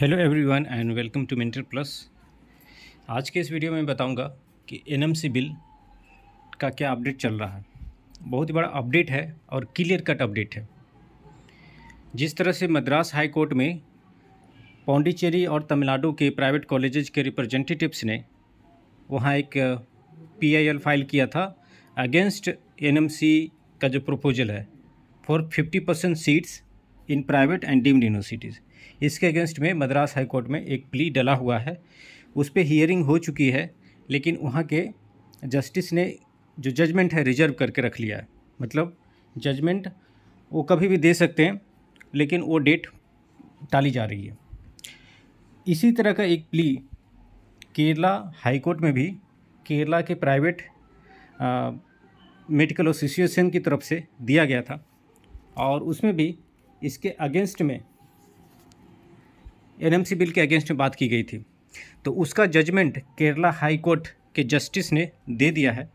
Hello everyone and welcome to Minter plus आज के इस वीडियो में बताऊंगा कि एनएमसी बिल का क्या अपडेट चल रहा है बहुत ही बड़ा अपडेट है और क्लियर कट अपडेट है जिस तरह से मद्रास हाई कोर्ट में पौंडीचेरी और तमिलनाडु के प्राइवेट कॉलेजेज के रिप्रेजेंटेटिव्स ने वहाँ एक पीआईएल uh, फाइल किया था अगेंस्ट एन का जो प्रपोजल है for fifty percent seats in private and deemed universities इसके अगेंस्ट में मद्रास हाई कोर्ट में एक प्ली डला हुआ है उस पर हियरिंग हो चुकी है लेकिन वहाँ के जस्टिस ने जो जजमेंट है रिजर्व करके रख लिया है मतलब जजमेंट वो कभी भी दे सकते हैं लेकिन वो डेट टाली जा रही है इसी तरह का एक प्ली केरला हाई कोर्ट में भी केरला के प्राइवेट मेडिकल एसोसिएशन की तरफ से दिया गया था और उसमें भी इसके अगेंस्ट में एनएमसी बिल के अगेंस्ट में बात की गई थी तो उसका जजमेंट केरला हाई कोर्ट के जस्टिस ने दे दिया है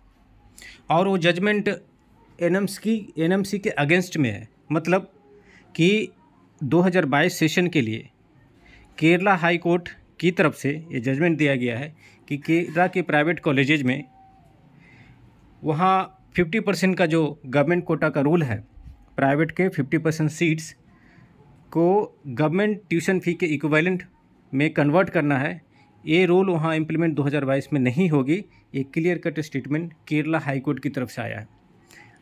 और वो जजमेंट एन की एनएमसी के अगेंस्ट में है मतलब कि 2022 सेशन के लिए केरला हाई कोर्ट की तरफ से ये जजमेंट दिया गया है कि केरला के प्राइवेट कॉलेजेज में वहाँ 50 परसेंट का जो गवर्नमेंट कोटा का रूल है प्राइवेट के 50 परसेंट सीट्स को गवर्नमेंट ट्यूशन फ़ी के इक्वलेंट में कन्वर्ट करना है ये रोल वहाँ इम्प्लीमेंट 2022 में नहीं होगी ये clear cut statement Kerala high court की तरफ से आया है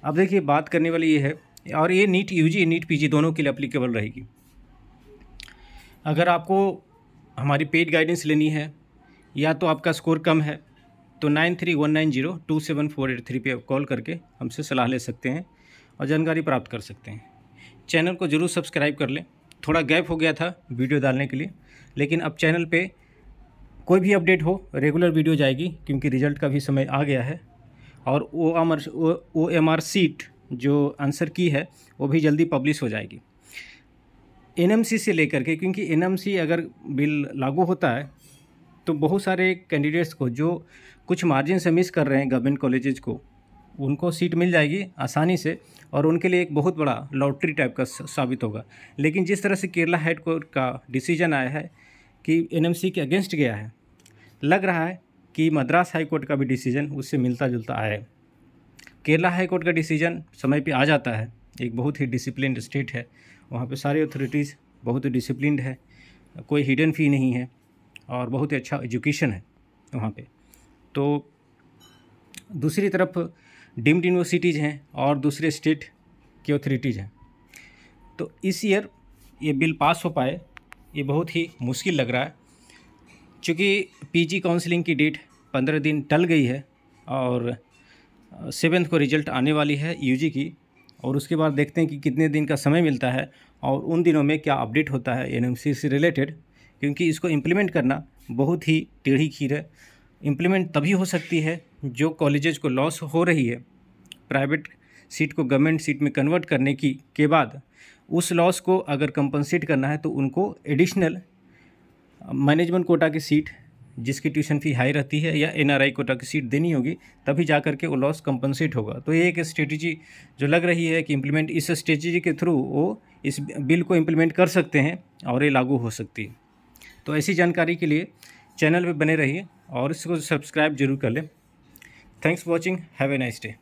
अब देखिए बात करने वाली ये है और ये नीट यूजी नीट पीजी दोनों के लिए अप्लीकेबल रहेगी अगर आपको हमारी पेड गाइडेंस लेनी है या तो आपका स्कोर कम है तो nine three one nine zero two seven four eight three पर कॉल करके हमसे सलाह ले सकते हैं और जानकारी प्राप्त कर सकते हैं चैनल को ज़रूर सब्सक्राइब कर लें थोड़ा गैप हो गया था वीडियो डालने के लिए लेकिन अब चैनल पे कोई भी अपडेट हो रेगुलर वीडियो जाएगी क्योंकि रिजल्ट का भी समय आ गया है और O M R O M R sheet जो आंसर की है वो भी जल्दी पब्लिश हो जाएगी एन से लेकर के क्योंकि एन अगर बिल लागू होता है तो बहुत सारे कैंडिडेट्स को जो कुछ मार्जिन से मिस कर रहे हैं गवर्नमेंट कॉलेजेस को उनको सीट मिल जाएगी आसानी से और उनके लिए एक बहुत बड़ा लॉटरी टाइप का साबित होगा लेकिन जिस तरह से केरला हाई कोर्ट का डिसीजन आया है कि एनएमसी के अगेंस्ट गया है लग रहा है कि मद्रास हाई कोर्ट का भी डिसीजन उससे मिलता जुलता आए केरला हाई कोर्ट का डिसीजन समय पे आ जाता है एक बहुत ही डिसिप्लिन स्टेट है वहाँ पे सारी अथॉरिटीज़ बहुत ही डिसिप्लिन है कोई हिडन फी नहीं है और बहुत ही अच्छा एजुकेशन है वहाँ पे तो दूसरी तरफ डीम्ड यूनिवर्सिटीज़ हैं और दूसरे स्टेट की अथॉरिटीज़ हैं तो इस ईयर ये बिल पास हो पाए ये बहुत ही मुश्किल लग रहा है चूँकि पीजी काउंसलिंग की डेट पंद्रह दिन टल गई है और सेवेंथ को रिजल्ट आने वाली है यूजी की और उसके बाद देखते हैं कि कितने दिन का समय मिलता है और उन दिनों में क्या अपडेट होता है एन से रिलेटेड क्योंकि इसको इम्प्लीमेंट करना बहुत ही टेढ़ी खीर है इम्प्लीमेंट तभी हो सकती है जो कॉलेज को लॉस हो रही है प्राइवेट सीट को गवर्नमेंट सीट में कन्वर्ट करने की के बाद उस लॉस को अगर कंपनसेट करना है तो उनको एडिशनल मैनेजमेंट कोटा की सीट जिसकी ट्यूशन फ़ी हाई रहती है या एनआरआई कोटा की सीट देनी होगी तभी जा करके वो लॉस कंपनसेट होगा तो ये एक स्ट्रेटजी जो लग रही है कि इम्प्लीमेंट इस स्ट्रेटजी के थ्रू वो इस बिल को इम्प्लीमेंट कर सकते हैं और ये लागू हो सकती है तो ऐसी जानकारी के लिए चैनल पर बने रहिए और इसको सब्सक्राइब जरूर कर लें Thanks for watching. Have a nice day.